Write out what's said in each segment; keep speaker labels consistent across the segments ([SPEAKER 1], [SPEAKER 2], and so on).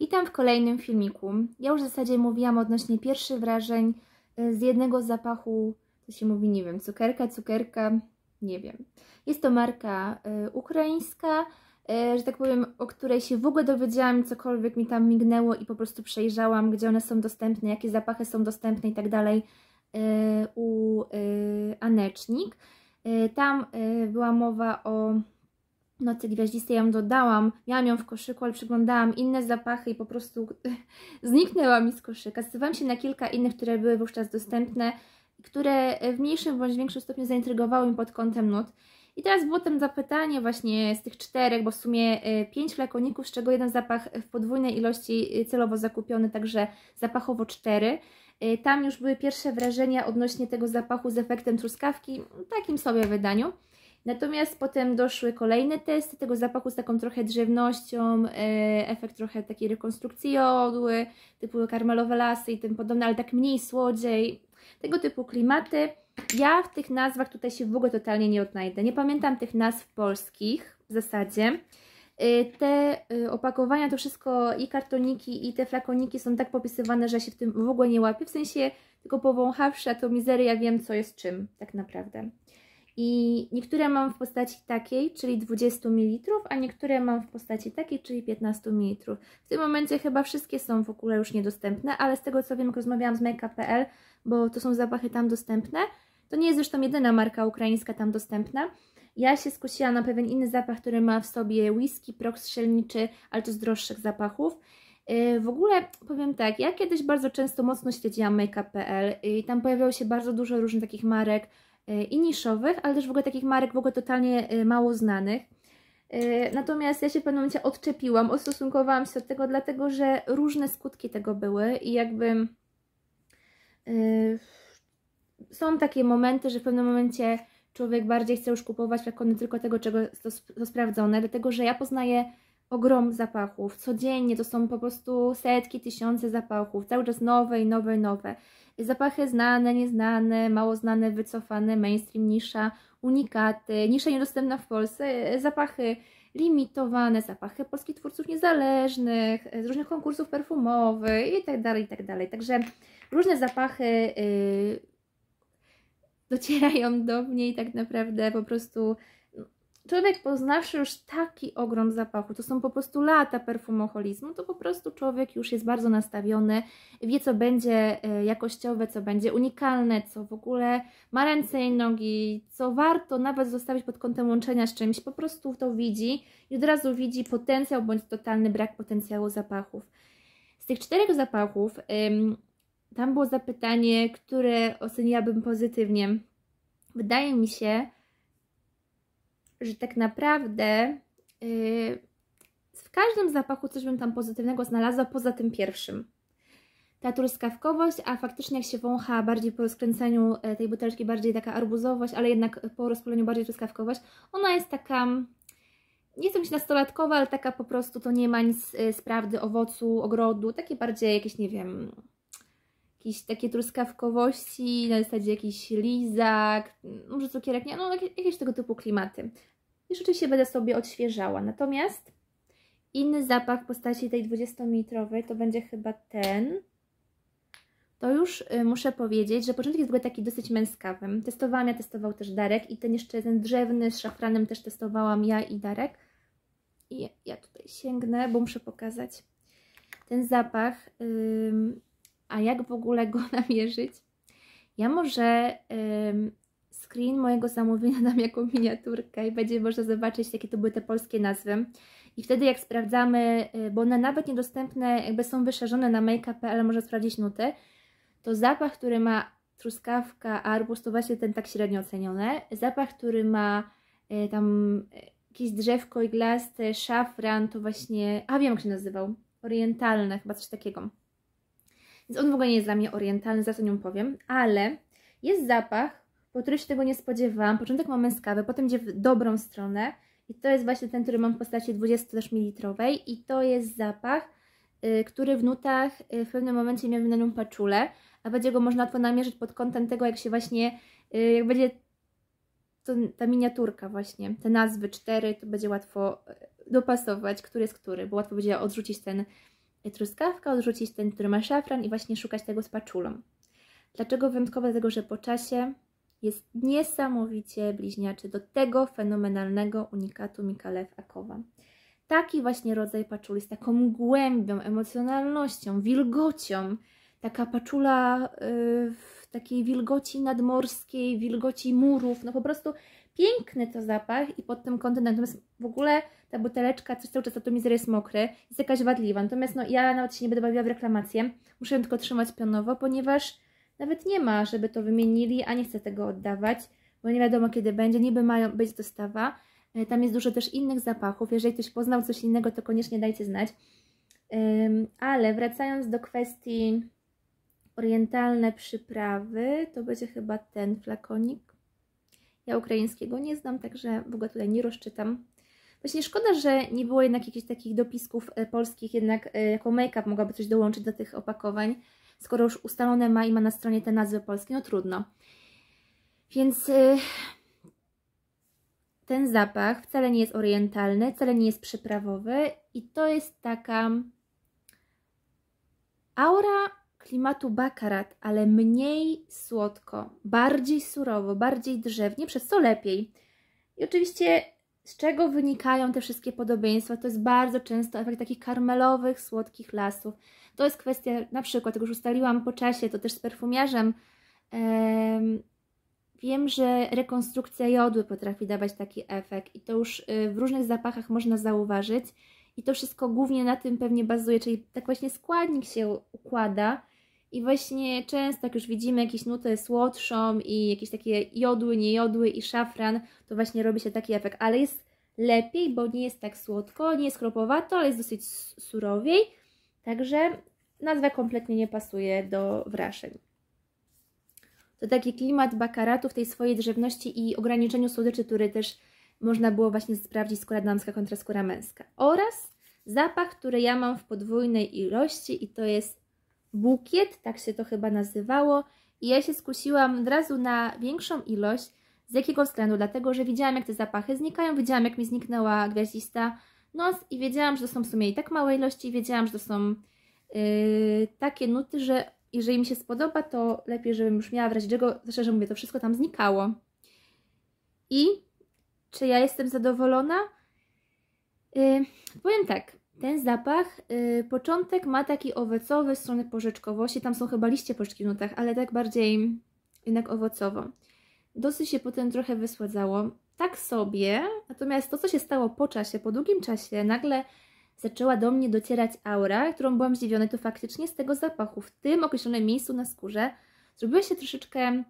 [SPEAKER 1] Witam w kolejnym filmiku. Ja już w zasadzie mówiłam odnośnie pierwszych wrażeń e, z jednego zapachu, co się mówi, nie wiem, cukierka, cukierka, nie wiem. Jest to marka y, ukraińska, y, że tak powiem, o której się w ogóle dowiedziałam, cokolwiek mi tam mignęło i po prostu przejrzałam, gdzie one są dostępne, jakie zapachy są dostępne i tak dalej u Anecznik. Tam była mowa o Nocy Gwiaździstej ją dodałam, miałam ją w koszyku, ale przyglądałam inne zapachy i po prostu zniknęła mi z koszyka. Zdecydowałam się na kilka innych, które były wówczas dostępne, które w mniejszym bądź większym stopniu zaintrygowały mnie pod kątem nut. I teraz było tam zapytanie właśnie z tych czterech, bo w sumie y, pięć flakoników, z czego jeden zapach w podwójnej ilości y, celowo zakupiony, także zapachowo cztery. Y, tam już były pierwsze wrażenia odnośnie tego zapachu z efektem truskawki, w takim sobie wydaniu. Natomiast potem doszły kolejne testy tego zapachu z taką trochę drzewnością, e, efekt trochę takiej rekonstrukcji jodły, typu karmelowe lasy i tym podobne, ale tak mniej słodziej, tego typu klimaty. Ja w tych nazwach tutaj się w ogóle totalnie nie odnajdę. Nie pamiętam tych nazw polskich w zasadzie. E, te e, opakowania, to wszystko i kartoniki i te flakoniki są tak popisywane, że się w tym w ogóle nie łapię. W sensie tylko powąchawszy, a to mizeria wiem co jest czym tak naprawdę. I niektóre mam w postaci takiej, czyli 20 ml, a niektóre mam w postaci takiej, czyli 15 ml. W tym momencie chyba wszystkie są w ogóle już niedostępne, ale z tego co wiem, rozmawiałam z make.pl, bo to są zapachy tam dostępne. To nie jest zresztą jedyna marka ukraińska tam dostępna. Ja się skusiłam na pewien inny zapach, który ma w sobie whisky, prok strzelniczy, ale to z droższych zapachów. Y, w ogóle powiem tak, ja kiedyś bardzo często mocno śledziłam make.pl i tam pojawiało się bardzo dużo różnych takich marek, E, i niszowych, ale też w ogóle takich marek w ogóle totalnie e, mało znanych. E, natomiast ja się w pewnym momencie odczepiłam, ostosunkowałam się od tego, dlatego że różne skutki tego były i jakby są takie momenty, że w pewnym momencie człowiek bardziej chce już kupować flakony tylko tego, czego jest to sprawdzone, dlatego że ja poznaję ogrom zapachów. Codziennie to są po prostu setki, tysiące zapachów, cały czas nowe i nowe, nowe. Zapachy znane, nieznane, mało znane, wycofane, mainstream, nisza, unikaty, nisza niedostępna w Polsce, e, zapachy limitowane, zapachy polskich twórców niezależnych, e, z różnych konkursów perfumowych itd., tak itd. Tak Także różne zapachy y, docierają do mnie i tak naprawdę po prostu człowiek poznawszy już taki ogrom zapachu, to są po prostu lata perfumocholizmu, to po prostu człowiek już jest bardzo nastawiony, wie co będzie e, jakościowe, co będzie unikalne, co w ogóle ma ręce i nogi, co warto nawet zostawić pod kątem łączenia z czymś, po prostu to widzi i od razu widzi potencjał bądź totalny brak potencjału zapachów. Z tych czterech zapachów tam było zapytanie, które oceniłabym pozytywnie. Wydaje mi się, że tak naprawdę yy, w każdym zapachu coś bym tam pozytywnego znalazła poza tym pierwszym. Ta truskawkowość, a faktycznie jak się wącha bardziej po rozkręceniu e, tej butelki, bardziej taka arbuzowość, ale jednak po rozpaleniu bardziej truskawkowość, ona jest taka, nie chcę być nastolatkowa, ale taka po prostu to nie ma nic e, z prawdy, owocu, ogrodu, takie bardziej jakieś, nie wiem, jakieś takie truskawkowości, na zasadzie jakiś lizak, może cukierek, nie, no jakieś tego typu klimaty. I rzeczywiście będę sobie odświeżała. Natomiast inny zapach w postaci tej 20-militrowej to będzie chyba ten. To już y, muszę powiedzieć, że początek jest w ogóle taki dosyć męskawy. Testowałam ja, testował też Darek i ten jeszcze ten drzewny z szafranem też testowałam ja i Darek. I ja tutaj sięgnę, bo muszę pokazać. Ten zapach, a jak w ogóle go namierzyć? Ja może screen mojego zamówienia dam jako miniaturkę i będzie można zobaczyć, jakie to były te polskie nazwy. I wtedy jak sprawdzamy, y, bo one nawet niedostępne, jakby są wyszerzone na ale można sprawdzić nuty, to zapach, który ma truskawka, arbus, to właśnie ten tak średnio oceniony. Zapach, który ma y, tam y, jakieś drzewko iglaste, szafran, to właśnie, a wiem jak się nazywał, orientalne, chyba coś takiego. Więc on w ogóle nie jest dla mnie orientalny, za co nią powiem, ale jest zapach, po którym się tego nie spodziewałam. Początek ma męskawy, potem idzie w dobrą stronę i to jest właśnie ten, który mam w postaci 20 też mililitrowej i to jest zapach, yy, który w nutach yy, w pewnym momencie miał na nią paczulę, a będzie go można łatwo namierzyć pod kątem tego, jak się właśnie, yy, jak będzie to, ta miniaturka właśnie, te nazwy cztery, to będzie łatwo y, dopasować, który jest który, bo łatwo będzie odrzucić ten truskawka, odrzucić ten, który ma szafran i właśnie szukać tego z paczulą. Dlaczego wyjątkowe? Dlatego, że po czasie jest niesamowicie bliźniaczy do tego fenomenalnego unikatu Mikalew Akowa. Taki właśnie rodzaj paczuli z taką głębią, emocjonalnością, wilgocią, taka paczula y, w takiej wilgoci nadmorskiej, wilgoci murów, no po prostu piękny to zapach i pod tym kątem, natomiast w ogóle ta buteleczka, coś cały czas atomizer jest mokry, jest jakaś wadliwa, natomiast no, ja nawet się nie będę bawiła w reklamację, muszę ją tylko trzymać pionowo, ponieważ nawet nie ma, żeby to wymienili, a nie chcę tego oddawać, bo nie wiadomo kiedy będzie, niby mają być dostawa, e, tam jest dużo też innych zapachów, jeżeli ktoś poznał coś innego, to koniecznie dajcie znać, ale wracając do kwestii orientalne przyprawy, to będzie chyba ten flakonik. Ja ukraińskiego nie znam, także w ogóle tutaj nie rozczytam. Właśnie szkoda, że nie było jednak jakichś takich dopisków e, polskich, jednak e, jako make-up mogłaby coś dołączyć do tych opakowań, skoro już ustalone ma i ma na stronie te nazwy polskie, no trudno. Więc e, ten zapach wcale nie jest orientalny, wcale nie jest przyprawowy i to jest taka aura klimatu bakarat, ale mniej słodko, bardziej surowo, bardziej drzewnie, przez co lepiej. I oczywiście z czego wynikają te wszystkie podobieństwa? To jest bardzo często efekt takich karmelowych, słodkich lasów. To jest kwestia, na przykład, jak już ustaliłam po czasie, to też z perfumiarzem, em, Wiem, że rekonstrukcja jodły potrafi dawać taki efekt i to już y, w różnych zapachach można zauważyć i to wszystko głównie na tym pewnie bazuje, czyli tak właśnie składnik się układa, i właśnie często, jak już widzimy jakieś nutę słodszą i jakieś takie jodły, niejodły i szafran, to właśnie robi się taki efekt. Ale jest lepiej, bo nie jest tak słodko, nie jest kropowato, ale jest dosyć surowiej. Także nazwa kompletnie nie pasuje do wrażeń. To taki klimat bakaratu w tej swojej drzewności i ograniczeniu słodyczy, który też można było właśnie sprawdzić skóra damska kontra skóra męska. Oraz zapach, który ja mam w podwójnej ilości i to jest bukiet, tak się to chyba nazywało. I ja się skusiłam od razu na większą ilość. Z jakiego względu? Dlatego, że widziałam jak te zapachy znikają, widziałam jak mi zniknęła gwiaździsta nos i wiedziałam, że to są w sumie i tak małe ilości i wiedziałam, że to są yy, takie nuty, że jeżeli mi się spodoba, to lepiej, żebym już miała wrażenie, razie czego, szczerze mówię, to wszystko tam znikało. I czy ja jestem zadowolona? Yy, powiem tak, ten zapach, yy, początek ma taki owocowy strony porzeczkowości, tam są chyba liście porzeczki w nutach, ale tak bardziej jednak owocowo. Dosyć się potem trochę wysładzało, tak sobie, natomiast to, co się stało po czasie, po długim czasie, nagle zaczęła do mnie docierać aura, którą byłam zdziwiona, to faktycznie z tego zapachu, w tym określonym miejscu na skórze, zrobiła się troszeczkę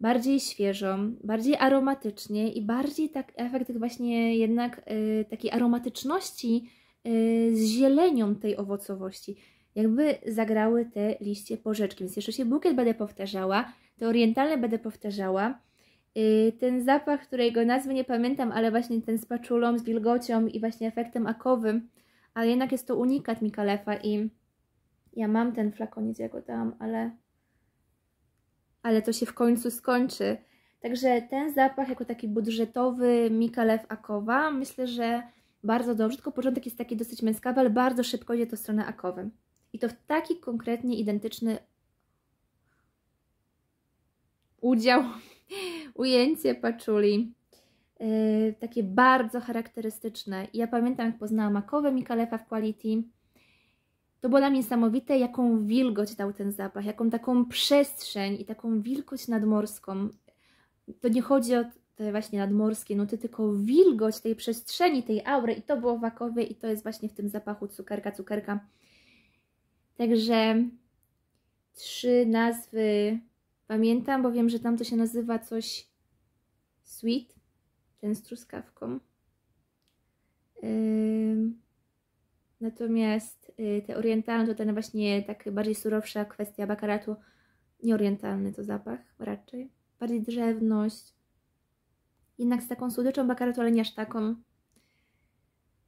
[SPEAKER 1] bardziej świeżą, bardziej aromatycznie i bardziej tak efekt właśnie jednak yy, takiej aromatyczności, Y, z zielenią tej owocowości. Jakby zagrały te liście porzeczki. Więc jeszcze się bukiet będę powtarzała, te orientalne będę powtarzała. Y, ten zapach, którego nazwy nie pamiętam, ale właśnie ten z paczulą, z wilgocią i właśnie efektem akowym, ale jednak jest to unikat Mikalefa i ja mam ten flakoniec, jak go dałam, ale, ale to się w końcu skończy. Także ten zapach jako taki budżetowy Mikalef Akowa, myślę, że bardzo dobrze, tylko początek jest taki dosyć męskawy, ale bardzo szybko idzie to w stronę akowym. I to w taki konkretnie identyczny udział, ujęcie paczuli. Yy, takie bardzo charakterystyczne. ja pamiętam, jak poznałam akowe Mikalefa w Quality. To było dla mnie niesamowite, jaką wilgoć dał ten zapach, jaką taką przestrzeń i taką wilgoć nadmorską. To nie chodzi o te właśnie nadmorskie nuty, tylko wilgoć tej przestrzeni, tej aury i to było w Akowie i to jest właśnie w tym zapachu cukerka, cukerka. Także trzy nazwy pamiętam, bo wiem, że tam to się nazywa coś sweet, ten z truskawką. Natomiast y, te orientalne to ten właśnie tak bardziej surowsza kwestia bakaratu, nieorientalny to zapach raczej, bardziej drzewność, jednak z taką słodyczą bakaratu, ale nie aż taką.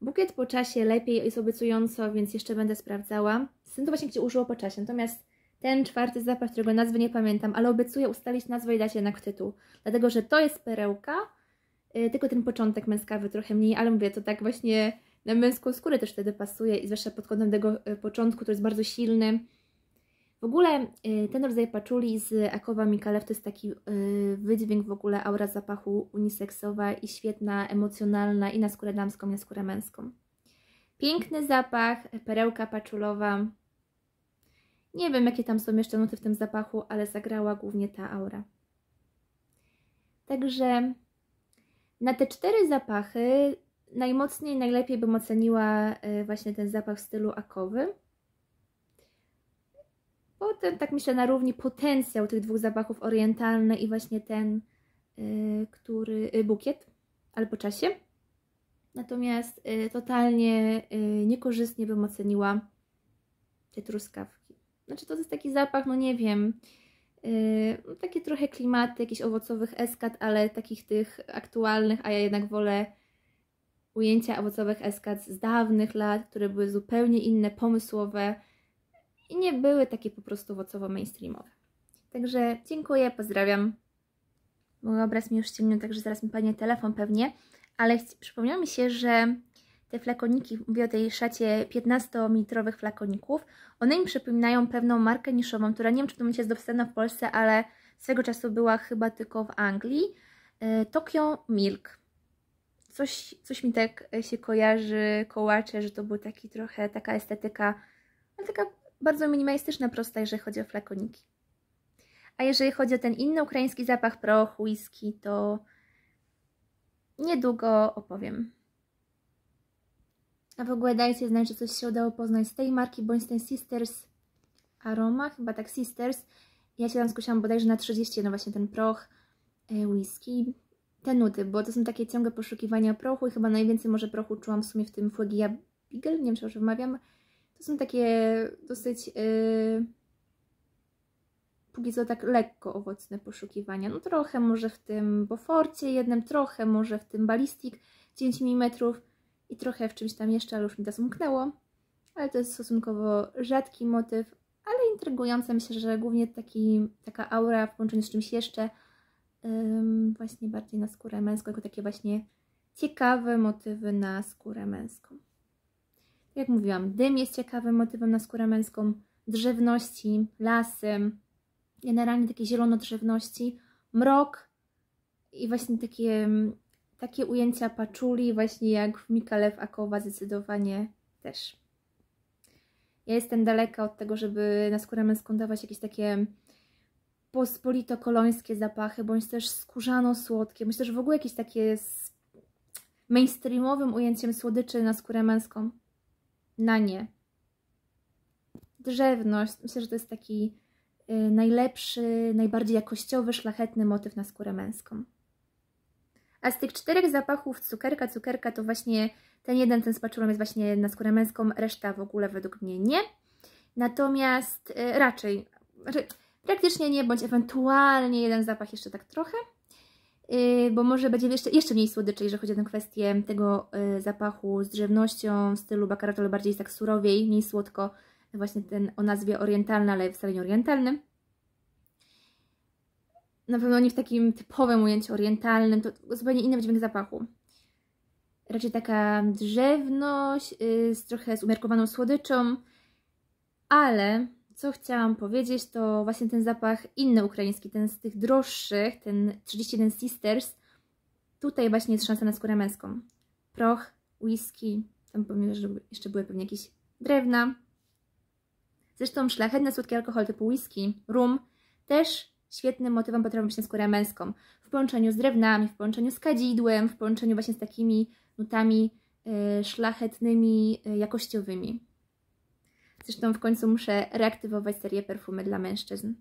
[SPEAKER 1] Bukiet po czasie lepiej jest obiecująco, więc jeszcze będę sprawdzała. Z tym to właśnie gdzie użyło po czasie, natomiast ten czwarty zapach, którego nazwy nie pamiętam, ale obiecuję ustalić nazwę i dać jednak tytuł. Dlatego, że to jest perełka, yy, tylko ten początek męskawy trochę mniej, ale mówię, to tak właśnie na męską skórę też wtedy pasuje i zwłaszcza pod kątem tego y, początku, który jest bardzo silny w ogóle y, ten rodzaj paczuli z Akowa Mikalew to jest taki y, wydźwięk w ogóle aura zapachu uniseksowa i świetna, emocjonalna i na skórę damską, i na skórę męską. Piękny zapach, perełka paczulowa. Nie wiem, jakie tam są jeszcze nuty w tym zapachu, ale zagrała głównie ta aura. Także na te cztery zapachy najmocniej, najlepiej bym oceniła y, właśnie ten zapach w stylu akowym bo tak myślę, na równi potencjał tych dwóch zapachów orientalny i właśnie ten, y, który, y, bukiet, ale po czasie. Natomiast y, totalnie niekorzystnie bym oceniła te truskawki. Znaczy to jest taki zapach, no nie wiem, takie trochę klimaty jakichś owocowych eskad, ale takich tych aktualnych, a ja jednak wolę ujęcia owocowych eskad z dawnych lat, które były zupełnie inne, pomysłowe, i nie były takie po prostu owocowo mainstreamowe. Także dziękuję, pozdrawiam. Mój obraz mi już ciemnił, także zaraz mi padnie telefon pewnie, ale przypomniało mi się, że te flakoniki, mówię o tej szacie 15-militrowych flakoników, one mi przypominają pewną markę niszową, która nie wiem, czy to tym się jest dostępna w Polsce, ale swego czasu była chyba tylko w Anglii, e, Tokyo Milk. Coś, coś mi tak e, się kojarzy, kołacze, że to był taki trochę taka estetyka, ale no taka bardzo minimalistyczna, prosta, jeżeli chodzi o flakoniki. A jeżeli chodzi o ten inny ukraiński zapach prochu, whisky, to niedługo opowiem. A w ogóle dajcie znać, że coś się udało poznać z tej marki, bądź z tej Sisters Aroma, chyba tak Sisters. Ja się tam skusiłam bodajże na 30, no właśnie ten proch, e, whisky, te nuty, bo to są takie ciągłe poszukiwania prochu i chyba najwięcej może prochu czułam w sumie w tym Fuegia Beagle, nie wiem czy już wymawiam, są takie dosyć yy, póki co tak lekko owocne poszukiwania. No trochę może w tym Boforcie jednym, trochę może w tym Ballistic 9 mm i trochę w czymś tam jeszcze, ale już mi to zamknęło. Ale to jest stosunkowo rzadki motyw, ale intrygujące. Myślę, że głównie taki, taka aura w połączeniu z czymś jeszcze właśnie bardziej na skórę męską, jako takie właśnie ciekawe motywy na skórę męską. Jak mówiłam, dym jest ciekawym motywem na skórę męską, drzewności, lasy, generalnie takie zielono drzewności, mrok i właśnie takie, mm, takie ujęcia paczuli, właśnie jak w Mikalew Akowa zdecydowanie też. Ja jestem daleka od tego, żeby na skórę męską dawać jakieś takie pospolito-kolońskie zapachy, bądź też skórzano-słodkie, bądź też w ogóle jakieś takie z mainstreamowym ujęciem słodyczy na skórę męską na nie. Drzewność, myślę, że to jest taki y, najlepszy, najbardziej jakościowy, szlachetny motyw na skórę męską. A z tych czterech zapachów cukierka, cukierka to właśnie ten jeden, ten z paczulą jest właśnie na skórę męską, reszta w ogóle według mnie nie. Natomiast y, raczej, znaczy, praktycznie nie, bądź ewentualnie jeden zapach jeszcze tak trochę. Y, bo może będzie jeszcze, jeszcze mniej słodyczy, jeżeli chodzi o tę kwestię tego y, zapachu z drzewnością w stylu bakaratu, ale bardziej tak surowiej, mniej słodko, właśnie ten o nazwie orientalny, ale wcale nie orientalny. Na pewno nie w takim typowym ujęciu orientalnym, to zupełnie inny dźwięk zapachu. Raczej taka drzewność, y, z trochę z umiarkowaną słodyczą, ale co chciałam powiedzieć, to właśnie ten zapach inny ukraiński, ten z tych droższych, ten 31 Sisters, tutaj właśnie jest szansa na skórę męską. Proch, whisky, tam pomimo, że jeszcze były pewnie jakieś drewna. Zresztą szlachetny słodki alkohol typu whisky, rum, też świetnym motywem potrafią być na skórę męską. W połączeniu z drewnami, w połączeniu z kadzidłem, w połączeniu właśnie z takimi nutami y, szlachetnymi, y, jakościowymi. Zresztą w końcu muszę reaktywować serię perfumy dla mężczyzn.